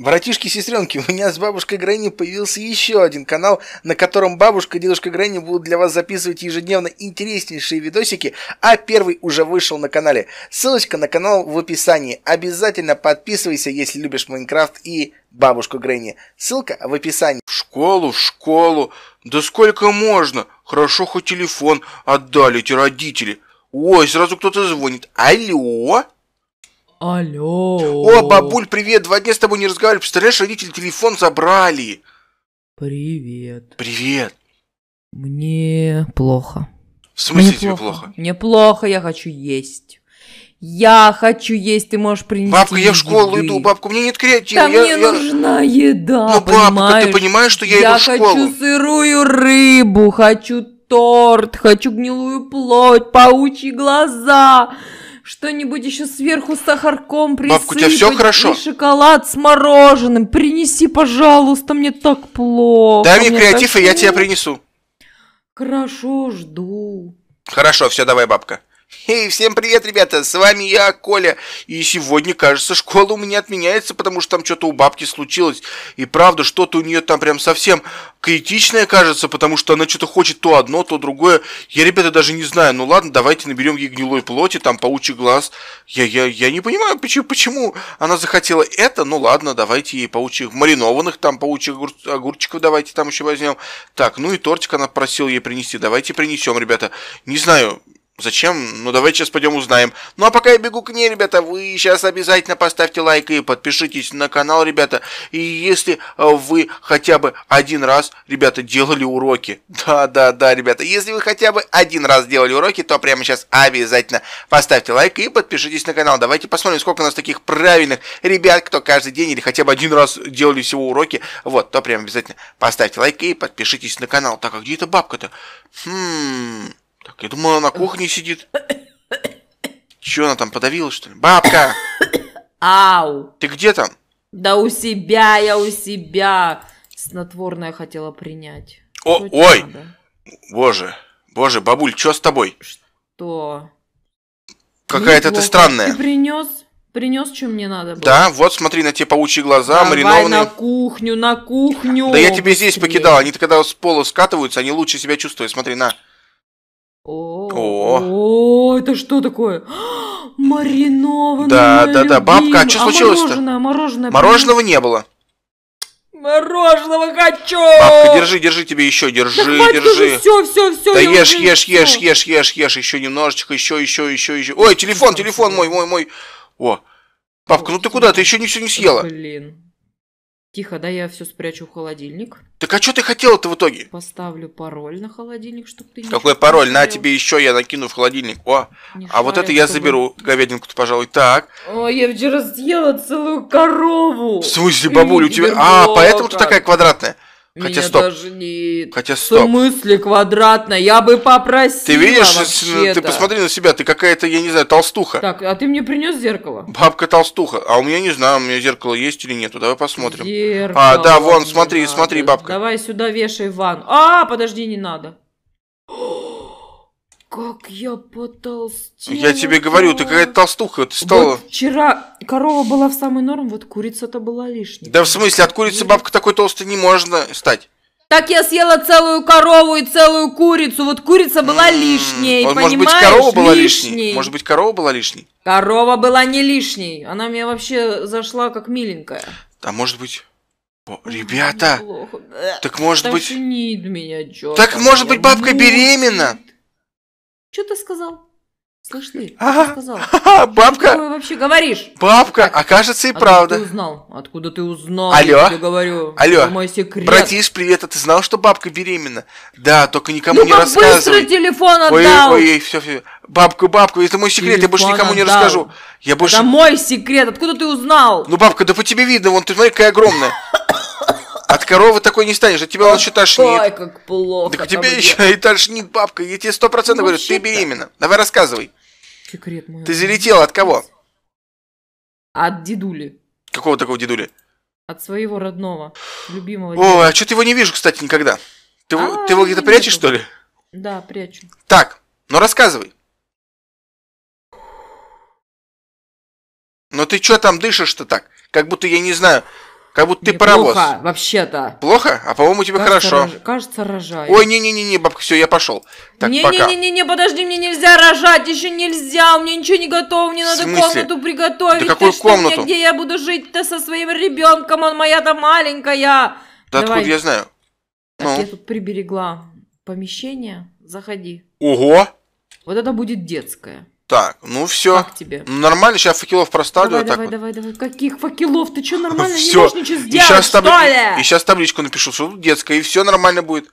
Братишки-сестренки, у меня с бабушкой Грэнни появился еще один канал, на котором бабушка и дедушка Грэнни будут для вас записывать ежедневно интереснейшие видосики, а первый уже вышел на канале. Ссылочка на канал в описании. Обязательно подписывайся, если любишь Майнкрафт и бабушку Грэнни. Ссылка в описании. В школу, в школу. Да сколько можно? Хорошо хоть телефон отдали эти родители. Ой, сразу кто-то звонит. Алло? Алло. О, бабуль, привет, два дня с тобой не разговаривали. Представляешь, родители телефон забрали. Привет. Привет. Мне плохо. В смысле Мне тебе плохо? плохо? Мне плохо, я хочу есть. Я хочу есть, ты можешь принести Бабка, я в школу еды. иду, бабка, мне нет креатива. Да я, мне я... нужна еда, Ну, бабка, ты понимаешь, что я, я иду в школу? Я хочу сырую рыбу, хочу торт, хочу гнилую плоть, паучьи глаза что-нибудь еще сверху с сахарком присыпать. Бабка, у тебя все хорошо? И шоколад с мороженым. Принеси, пожалуйста, мне так плохо. Дай мне, креатив, так... и я тебя принесу. Хорошо, жду. Хорошо, все, давай, бабка. Эй, всем привет, ребята, с вами я, Коля, и сегодня, кажется, школа у меня отменяется, потому что там что-то у бабки случилось, и правда, что-то у нее там прям совсем критичное, кажется, потому что она что-то хочет то одно, то другое, я, ребята, даже не знаю, ну ладно, давайте наберем ей гнилой плоти, там, паучий глаз, я, я, я не понимаю, почему, почему она захотела это, ну ладно, давайте ей паучих маринованных, там, паучих огур... огурчиков давайте там еще возьмем, так, ну и тортик она просила ей принести, давайте принесем, ребята, не знаю, Зачем? Ну, давайте сейчас пойдем узнаем. Ну, а пока я бегу к ней, ребята, вы сейчас обязательно поставьте лайк и подпишитесь на канал, ребята. И если э, вы хотя бы один раз, ребята, делали уроки. Да-да-да, ребята, если вы хотя бы один раз делали уроки, то прямо сейчас обязательно поставьте лайк и подпишитесь на канал. Давайте посмотрим, сколько у нас таких правильных ребят, кто каждый день или хотя бы один раз делали всего уроки. Вот, то прямо обязательно поставьте лайк и подпишитесь на канал. Так, а где эта бабка-то? Хм... Так, я думал, она на кухне сидит. Че она там подавила, что ли? Бабка! Ау! Ты где там? Да у себя, я у себя. Снотворное хотела принять. О, Хоть ой! Надо. Боже, боже, бабуль, что с тобой? Что? Какая-то ты странная. Ты принес? Принес, что мне надо было? Да, вот смотри на те паучьи глаза, Давай маринованные. на кухню, на кухню. Да я тебе здесь покидал. Они когда с пола скатываются, они лучше себя чувствуют. Смотри, на. О, О, это что такое? Маринованное. Да, да, да. Бабка, а что а случилось-то? Мороженое, мороженое. Мороженого не было. Мороженого хочу! Бабка, держи, держи тебе еще, держи, да держи. Все, все, все. Да ешь, ешь, ешь, ешь, ешь, ешь, еще немножечко, еще, еще, еще, еще. Ой, телефон, телефон мой, мой, мой. О, бабка, ну ты куда? Ты еще не все не съела. Блин. Тихо, да я все спрячу в холодильник. Так а что ты хотел, то в итоге? Поставлю пароль на холодильник, чтобы ты Какой пароль? Не на тебе еще я накину в холодильник. О, не а шаря, вот это я чтобы... заберу говядинку-то, пожалуй. Так. О, я вчера съела целую корову. В смысле, бабуль, у тебя... а, поэтому ты такая квадратная? Хотя Меня стоп. тошнит. Хотя стоп. В смысле квадратно? Я бы попросил. Ты видишь, вообще-то. ты посмотри на себя, ты какая-то, я не знаю, толстуха. Так, а ты мне принес зеркало? Бабка толстуха. А у меня не знаю, у меня зеркало есть или нету. Давай посмотрим. А, зеркало. А, да, вон, смотри, надо. смотри, бабка. Давай сюда вешай ван. А, подожди, не надо. Как я потолстела. Я тебе говорю, ты какая-то толстуха, ты стала... Вот вчера корова была в самой норм, вот курица-то была лишней. Да в смысле, от курицы бабка такой толстой не можно стать. Так я съела целую корову и целую курицу. Вот курица была лишней, Может, понимаешь? Может быть, корова была лишней. лишней. Может быть, корова была лишней. Корова была не лишней. Она мне вообще зашла как миленькая. А может быть... О, ребята, Ой, так может Тошнит быть... меня, Так может быть, бабка беременна? Будет. Что ты сказал? Слышь ты, а -а сказал? Бабка! Что ты вообще говоришь? Бабка, окажется и правда. Откуда ты узнал? Откуда ты узнал? Алло? Я говорю, Алло. мой секрет. Братиш, привет, а ты знал, что бабка беременна? Да, только никому ну, не рассказывай. быстро телефон отдал! Ой, ой, все, все. бабку. бабка, это мой секрет, телефон я больше никому отдал. не расскажу. Я больше... Это мой секрет, откуда ты узнал? Ну, бабка, да по тебе видно, вон, ты смотри, какая огромная. коровы такой не станешь, от а тебя он тошнит. Ой, как плохо. Так тебе еще и тошнит бабка, я тебе сто процентов ну, говорю, ты беременна. Давай рассказывай. Ты залетела от кого? От дедули. Какого такого дедули? От своего родного, любимого. Ой, а что ты его не вижу, кстати, никогда? Ты, а, ты его а, где-то прячешь, что ли? Да, прячу. Так, ну рассказывай. Но ну ты что там дышишь-то так? Как будто я не знаю. Как будто Мне ты паровоз. Плохо, вообще-то. Плохо? А по-моему тебе кажется, хорошо. Рож... Кажется, рожаю. Ой, не-не-не, бабка, все, я пошел. не, Не-не-не, подожди, мне нельзя рожать, еще нельзя, у меня ничего не готово, мне надо комнату приготовить. Да какую ты комнату? Что, где я буду жить-то со своим ребенком, он моя-то маленькая. Да Давай. откуда я знаю? Так, ну. я тут приберегла помещение, заходи. Ого! Вот это будет детское. Так, ну все. Как тебе? Ну, нормально, сейчас факелов проставлю. Давай, вот давай, давай, вот. давай, давай. Каких факелов? Ты что, нормально все. не можешь ничего сделать, и сейчас табли... ли? И сейчас табличку напишу, что тут детская, и все нормально будет.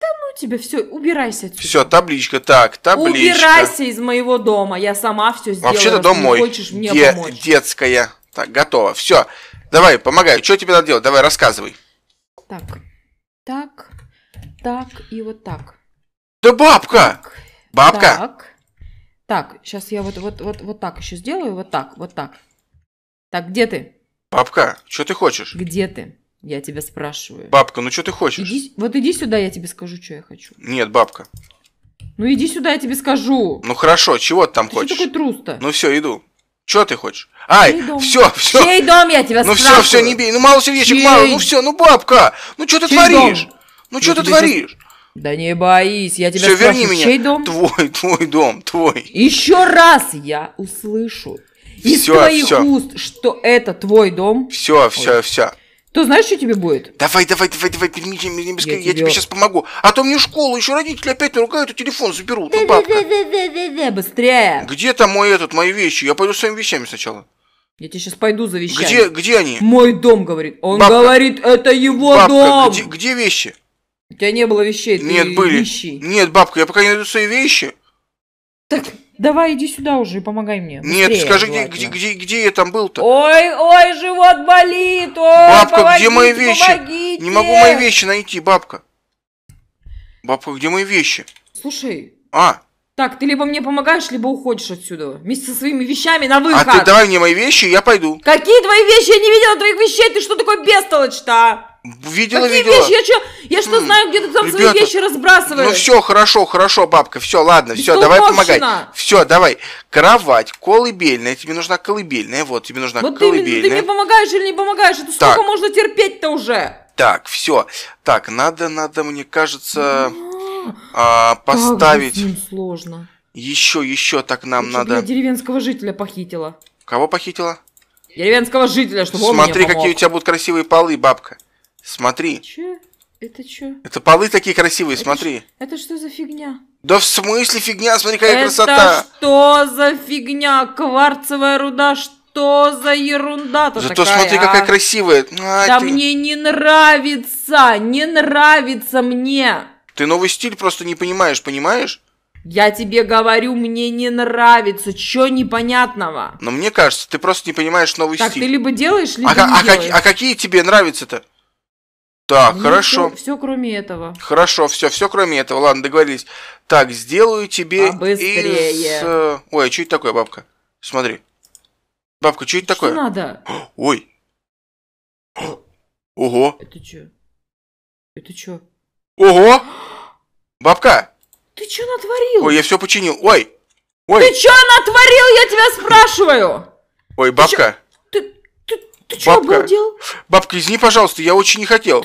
Да ну тебя, все, убирайся отсюда. Все, табличка, так, табличка. Убирайся из моего дома, я сама все сделаю. Вообще-то домой. хочешь мне Де- помочь. Детская. Так, готово, все. Давай, помогай, что тебе надо делать? Давай, рассказывай. Так, так, так и вот так. Да бабка! Так, бабка! Так. Так, сейчас я вот, вот, вот, вот так еще сделаю, вот так, вот так. Так, где ты? Бабка, что ты хочешь? Где ты? Я тебя спрашиваю. Бабка, ну что ты хочешь? Иди, вот иди сюда, я тебе скажу, что я хочу. Нет, бабка. Ну иди сюда, я тебе скажу. Ну хорошо, чего ты там ты хочешь? Ты такой трус-то? Ну все, иду. Что ты хочешь? Ай, все, все. Чей дом, я тебя ну, спрашиваю? Ну все, все, не бей. Ну мало сердечек, Чей? мало. Ну все, ну бабка. Ну что ты Чей творишь? Дом? Ну что ты творишь? Да не боись, я тебя Все, верни меня. чей дом? Твой, твой дом, твой. Еще раз я услышу из все, твоих все. уст, что это твой дом. Все, все, Ой. все. Ты знаешь, что тебе будет? Давай, давай, давай, давай, перемещи, перемещи, я, я тебе... тебе сейчас помогу. А то мне в школу еще родители опять наругают и телефон заберут. Да, да, да, да, да, да, да, быстрее. Где там мой этот, мои вещи? Я пойду своими вещами сначала. Я тебе сейчас пойду за вещами. Где, где они? Мой дом, говорит. Он бабка, говорит, это его бабка, дом. Где, где вещи? У тебя не было вещей, ты Нет, были. Ищи. Нет, бабка, я пока не найду свои вещи. Так, давай иди сюда уже и помогай мне. Нет, скажи, где, где, где, где я там был-то? Ой, ой, живот болит, ой, Бабка, помогите, где мои вещи? Помогите. Не могу мои вещи найти, бабка. Бабка, где мои вещи? Слушай. А. Так, ты либо мне помогаешь, либо уходишь отсюда. Вместе со своими вещами на а выход. А ты давай мне мои вещи, я пойду. Какие твои вещи? Я не видела твоих вещей. Ты что такой бестолочь-то, а? Видела, Какие видела. вещи? Я что, я что знаю, где ты там Ребята, свои вещи разбрасываешь? Ну все, хорошо, хорошо, бабка, все, ладно, все, давай помогай. Все, давай. Кровать, колыбельная, тебе нужна колыбельная, вот, тебе нужна вот колыбельная. Ты, ты мне помогаешь или не помогаешь? Это сколько можно терпеть-то уже? Так, все. Так, надо, надо, мне кажется, а, а поставить. Как же сложно. Еще, еще, так нам Лучше, надо. Я деревенского жителя похитила. Кого похитила? Деревенского жителя, чтобы Смотри, он мне помог. какие у тебя будут красивые полы, бабка. Смотри. Че? Это что? Это полы такие красивые, это смотри. Ш... Это что за фигня? Да в смысле фигня? Смотри, какая это красота. что за фигня? Кварцевая руда, что за ерунда-то Зато смотри, а? какая красивая. А, да ты... мне не нравится, не нравится мне. Ты новый стиль просто не понимаешь, понимаешь? Я тебе говорю, мне не нравится, чё непонятного? Но мне кажется, ты просто не понимаешь новый так, стиль. Так ты либо делаешь, либо а, не а, делаешь. А, а какие тебе нравятся-то? Так, ну, хорошо. Все, все кроме этого. Хорошо, все, все кроме этого. Ладно, договорились. Так, сделаю тебе а быстрее. из... Э, ой, а что это такое, бабка? Смотри. Бабка, что это что такое? Что надо? Ой. Ого. Это что? Это что? Ого! Бабка! Ты что натворил? Ой, я все починил. Ой! Ой! Ты что натворил, я тебя спрашиваю? Ой, бабка! Ты что обалдел? Бабка, извини, пожалуйста, я очень не хотел.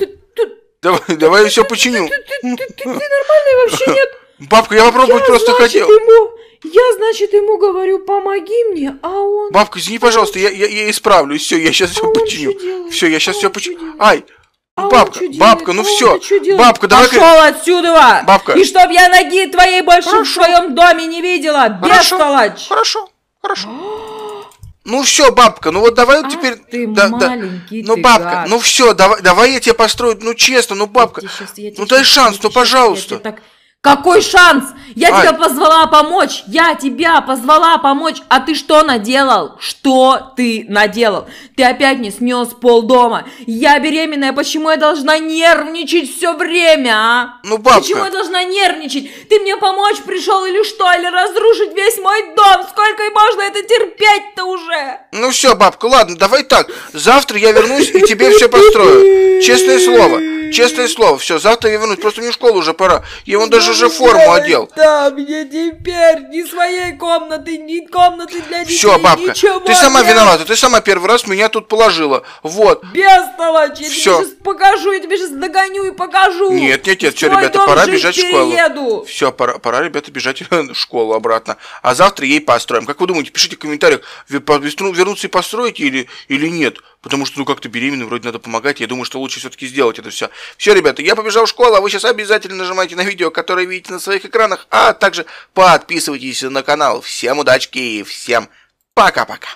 давай, давай я все починю. Ты, нормальный вообще нет? Бабка, я попробовать просто хотел. я, значит, ему говорю, помоги мне, а он... Бабка, извини, пожалуйста, я, я, я исправлю, все, я сейчас а все починю. Все, я сейчас все починю. Ай, а бабка, бабка, ну а все, бабка, давай... Пошел отсюда! Бабка! И чтоб я ноги твоей больше Хорошо. в своем доме не видела, бестолочь! Хорошо, Хорошо. Хорошо. А, ну все, бабка, ну вот давай а теперь... Ты да, маленький, да. Ну, ты бабка, гад. ну все, давай, давай я тебе построю, ну честно, ну бабка, сейчас, ну дай шанс, ну пожалуйста. Я так какой шанс? Я а... тебя позвала помочь, я тебя позвала помочь, а ты что наделал? Что ты наделал? Ты опять не снес пол дома. Я беременная, почему я должна нервничать все время, а? Ну, бабка. Почему я должна нервничать? Ты мне помочь пришел или что? Или разрушить весь мой дом? Сколько можно это терпеть-то уже? Ну все, бабка, ладно, давай так. Завтра я вернусь и тебе все построю. Честное слово. Честное слово, все, завтра я вернусь. Просто мне в школу уже пора. Я вон даже уже форму одел. Да, мне теперь ни своей комнаты, ни комнаты для детей, Все, бабка, ничего ты сама виновата. Ты сама первый раз меня тут положила. Вот. Бестолочь, я все. тебе сейчас покажу, я тебе сейчас догоню и покажу. Нет, нет, нет, все, ребята, пора бежать в школу. Все, пора, пора, ребята, бежать в школу обратно. А завтра ей построим. Как вы думаете, пишите в комментариях, вернуться и построить или, или нет? Потому что, ну, как-то беременным вроде надо помогать. Я думаю, что лучше все-таки сделать это все. Все, ребята, я побежал в школу, а вы сейчас обязательно нажимайте на видео, которое видите на своих экранах, а также подписывайтесь на канал. Всем удачки и всем пока-пока.